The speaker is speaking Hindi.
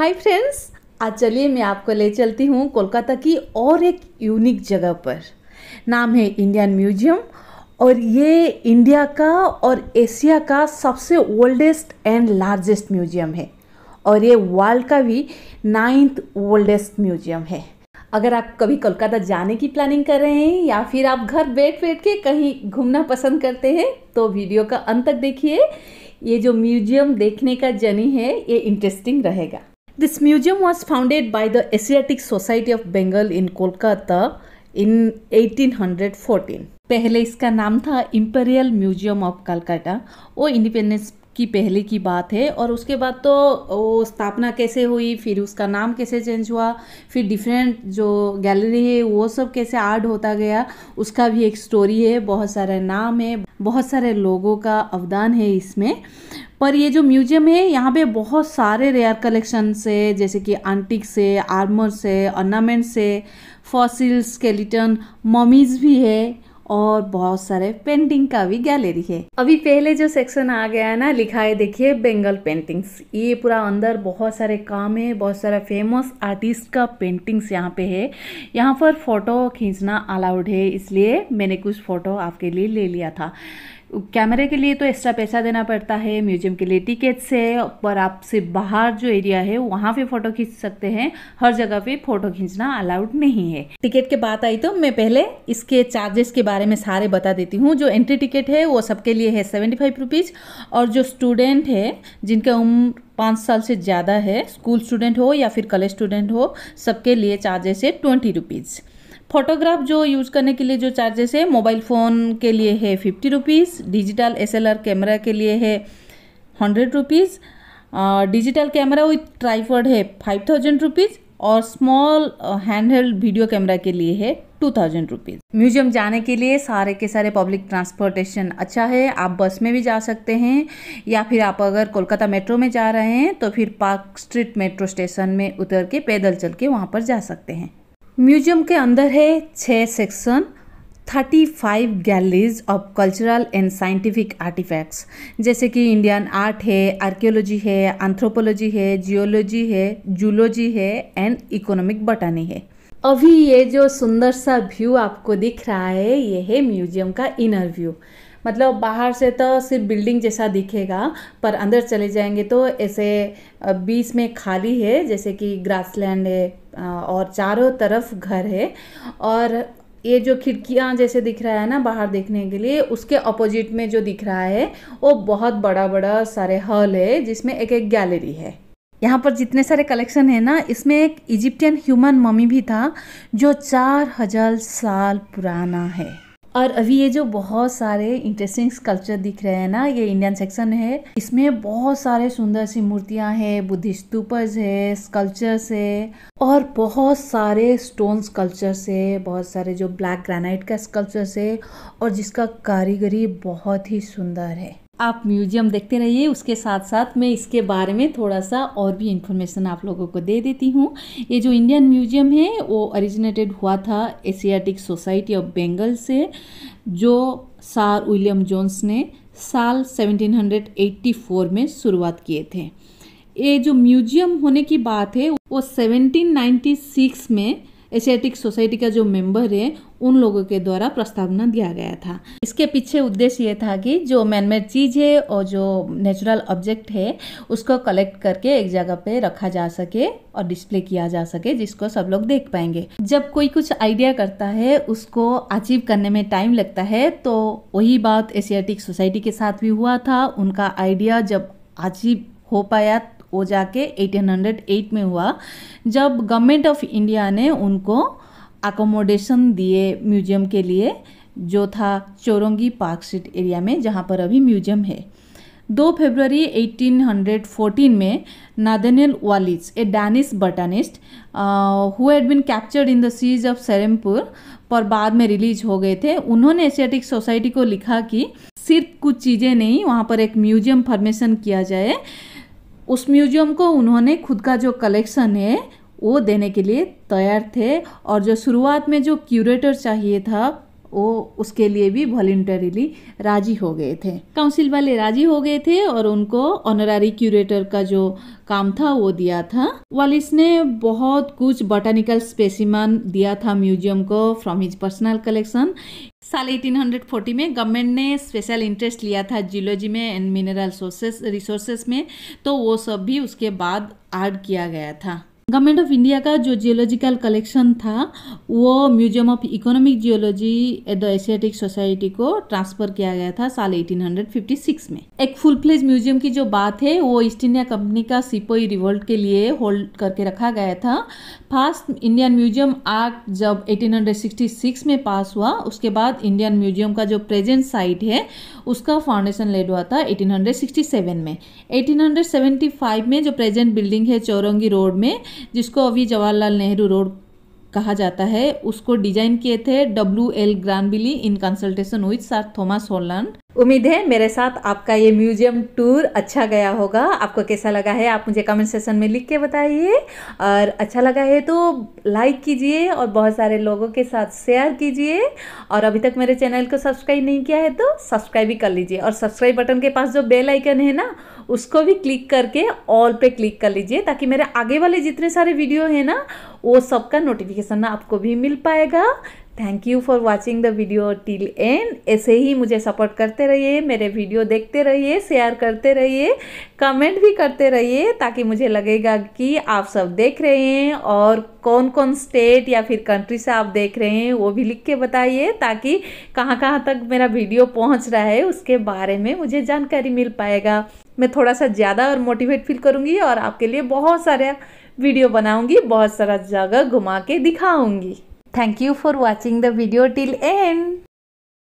हाय फ्रेंड्स आज चलिए मैं आपको ले चलती हूँ कोलकाता की और एक यूनिक जगह पर नाम है इंडियन म्यूजियम और ये इंडिया का और एशिया का सबसे ओल्डेस्ट एंड लार्जेस्ट म्यूजियम है और ये वर्ल्ड का भी नाइन्थ ओल्डेस्ट म्यूजियम है अगर आप कभी कोलकाता जाने की प्लानिंग कर रहे हैं या फिर आप घर बैठ बैठ के कहीं घूमना पसंद करते हैं तो वीडियो का अंत तक देखिए ये जो म्यूजियम देखने का जर्नी है ये इंटरेस्टिंग रहेगा This museum was founded by the Asiatic Society of Bengal in Kolkata in 1814 पहले इसका नाम था इम्पेरियल म्यूजियम ऑफ कलकत्ता वो इंडिपेंडेंस की पहले की बात है और उसके बाद तो वो स्थापना कैसे हुई फिर उसका नाम कैसे चेंज हुआ फिर डिफरेंट जो गैलरी है वो सब कैसे आर्ट होता गया उसका भी एक स्टोरी है बहुत सारे नाम है बहुत सारे लोगों का अवदान है इसमें पर ये जो म्यूजियम है यहाँ पे बहुत सारे रेयर कलेक्शन से जैसे कि आंटिक से आर्मर से ऑर्नामेंट से फॉसिल्स स्केलेटन ममीज़ भी है और बहुत सारे पेंटिंग का भी गैलरी है अभी पहले जो सेक्शन आ गया है ना लिखा है देखिए बेंगल पेंटिंग्स ये पूरा अंदर बहुत सारे काम है बहुत सारा फेमस आर्टिस्ट का पेंटिंग्स यहाँ पे है यहाँ पर फोटो खींचना अलाउड है इसलिए मैंने कुछ फोटो आपके लिए ले लिया था कैमरे के लिए तो एक्स्ट्रा पैसा देना पड़ता है म्यूजियम के लिए टिकट्स है पर आप सिर्फ बाहर जो एरिया है वहाँ पे फ़ोटो खींच सकते हैं हर जगह पे फ़ोटो खींचना अलाउड नहीं है टिकट के बात आई तो मैं पहले इसके चार्जेस के बारे में सारे बता देती हूँ जो एंट्री टिकट है वो सबके लिए है सेवेंटी फाइव रुपीज़ और जो स्टूडेंट है जिनका उम्र पाँच साल से ज़्यादा है स्कूल स्टूडेंट हो या फिर कॉलेज स्टूडेंट हो सबके लिए चार्जेस है ट्वेंटी रुपीज़ फोटोग्राफ जो यूज करने के लिए जो चार्जेस है मोबाइल फ़ोन के लिए है फिफ्टी रुपीज़ डिजिटल एस कैमरा के लिए है hundred rupees digital camera with tripod है फाइव थाउजेंड रुपीज़ और small hand held video camera के लिए है टू थाउजेंड रुपीज़ म्यूजियम जाने के लिए सारे के सारे पब्लिक ट्रांसपोर्टेशन अच्छा है आप बस में भी जा सकते हैं या फिर आप अगर कोलकाता मेट्रो में जा रहे हैं तो फिर पार्क स्ट्रीट मेट्रो स्टेशन में उतर के पैदल चल के वहाँ पर जा सकते हैं म्यूजियम के अंदर है छः section thirty five galleries of cultural and scientific artifacts जैसे कि इंडियन आर्ट है आर्कियोलॉजी है आंथ्रोपोलॉजी है जियोलॉजी है जूलॉजी है एंड इकोनॉमिक बटानी है अभी ये जो सुंदर सा व्यू आपको दिख रहा है ये है म्यूजियम का इनर व्यू मतलब बाहर से तो सिर्फ बिल्डिंग जैसा दिखेगा पर अंदर चले जाएंगे तो ऐसे बीच में खाली है जैसे कि ग्रासलैंड है और चारों तरफ घर है और ये जो खिड़कियाँ जैसे दिख रहा है ना बाहर देखने के लिए उसके अपोजिट में जो दिख रहा है वो बहुत बड़ा बड़ा सारे हॉल है जिसमें एक एक गैलरी है यहाँ पर जितने सारे कलेक्शन है ना इसमें एक इजिप्टियन ह्यूमन ममी भी था जो चार हजार साल पुराना है और अभी ये जो बहुत सारे इंटरेस्टिंग स्कल्पचर दिख रहे हैं ना ये इंडियन सेक्शन है इसमें बहुत सारे सुंदर सी मूर्तियां हैं बुद्धिस्ट स्तूपर्स है स्कल्पचर्स है और बहुत सारे स्टोन स्कल्पचर्स है बहुत सारे जो ब्लैक ग्रेनाइट का स्कल्पचर्स है और जिसका कारीगरी बहुत ही सुंदर है आप म्यूजियम देखते रहिए उसके साथ साथ मैं इसके बारे में थोड़ा सा और भी इन्फॉर्मेशन आप लोगों को दे देती हूँ ये जो इंडियन म्यूजियम है वो ओरिजिनेटेड हुआ था एशियाटिक सोसाइटी ऑफ बेंगल से जो सार विलियम जोन्स ने साल 1784 में शुरुआत किए थे ये जो म्यूजियम होने की बात है वो 1796 में एशियाटिक सोसाइटी का जो मेंबर है उन लोगों के द्वारा प्रस्तावना दिया गया था इसके पीछे उद्देश्य ये था कि जो मैनमेड चीज़ है और जो नेचुरल ऑब्जेक्ट है उसको कलेक्ट करके एक जगह पे रखा जा सके और डिस्प्ले किया जा सके जिसको सब लोग देख पाएंगे जब कोई कुछ आइडिया करता है उसको अचीव करने में टाइम लगता है तो वही बात एशियाटिक सोसाइटी के साथ भी हुआ था उनका आइडिया जब अचीव हो पाया वो जाके 1808 में हुआ जब गवर्नमेंट ऑफ इंडिया ने उनको अकोमोडेशन दिए म्यूजियम के लिए जो था चोरंगी पार्क स्ट्रीट एरिया में जहाँ पर अभी म्यूजियम है दो फरवरी 1814 में Nathaniel Wallich a Danish botanist who had been captured in the siege of Serampore पर बाद में रिलीज हो गए थे उन्होंने एशियाटिक सोसाइटी को लिखा कि सिर्फ कुछ चीज़ें नहीं वहाँ पर एक म्यूजियम फॉर्मेशन किया जाए उस म्यूजियम को उन्होंने खुद का जो कलेक्शन है वो देने के लिए तैयार थे और जो शुरुआत में जो क्यूरेटर चाहिए था वो उसके लिए भी वॉलेंटरीली राजी हो गए थे काउंसिल वाले राजी हो गए थे और उनको ऑनरारी क्यूरेटर का जो काम था वो दिया था वालिस ने बहुत कुछ बॉटनिकल स्पेसिमन दिया था म्यूजियम को फ्रॉम हिज पर्सनल कलेक्शन साल 1840 में गवर्नमेंट ने स्पेशल इंटरेस्ट लिया था जियोलॉजी में एंड मिनरल सोर्सेस रिसोर्सेस में तो वो सब भी उसके बाद ऐड किया गया था गवर्नमेंट ऑफ इंडिया का जो जियोलॉजिकल कलेक्शन था वो museum of economic geology at the Asiatic Society को ट्रांसफ़र किया गया था साल 1856 में एक फुल फ्लेज म्यूजियम की जो बात है वो ईस्ट इंडिया कंपनी का सिपोई रिवोल्ट e के लिए होल्ड करके रखा गया था फास्ट इंडियन म्यूजियम एक्ट जब 1866 में पास हुआ उसके बाद इंडियन म्यूजियम का जो प्रेजेंट साइट है उसका फाउंडेशन लेड हुआ था 1867 में 1875 में जो प्रेजेंट बिल्डिंग है चौरंगी रोड में जिसको अभी जवाहरलाल नेहरू रोड कहा जाता है उसको डिजाइन किए थे W L Granville in consultation with sir Thomas Holland उम्मीद है मेरे साथ आपका ये म्यूजियम टूर अच्छा गया होगा आपको कैसा लगा है आप मुझे कमेंट सेक्शन में लिख के बताइए और अच्छा लगा है तो लाइक कीजिए और बहुत सारे लोगों के साथ शेयर कीजिए और अभी तक मेरे चैनल को सब्सक्राइब नहीं किया है तो सब्सक्राइब भी कर लीजिए और सब्सक्राइब बटन के पास जो बेल आइकन है ना उसको भी क्लिक करके ऑल पे क्लिक कर लीजिए ताकि मेरे आगे वाले जितने सारे वीडियो हैं ना वो सबका नोटिफिकेशन आपको भी मिल पाएगा thank you for watching the video till end ऐसे ही मुझे सपोर्ट करते रहिए मेरे वीडियो देखते रहिए शेयर करते रहिए कमेंट भी करते रहिए ताकि मुझे लगेगा कि आप सब देख रहे हैं और कौन कौन स्टेट या फिर कंट्री से आप देख रहे हैं वो भी लिख के बताइए ताकि कहाँ कहाँ तक मेरा वीडियो पहुँच रहा है उसके बारे में मुझे जानकारी मिल पाएगा मैं थोड़ा सा ज़्यादा और मोटिवेट फील करूँगी और आपके लिए बहुत सारे वीडियो बनाऊँगी बहुत सारा जगह घुमा के दिखाऊँगी Thank you for watching the video till end.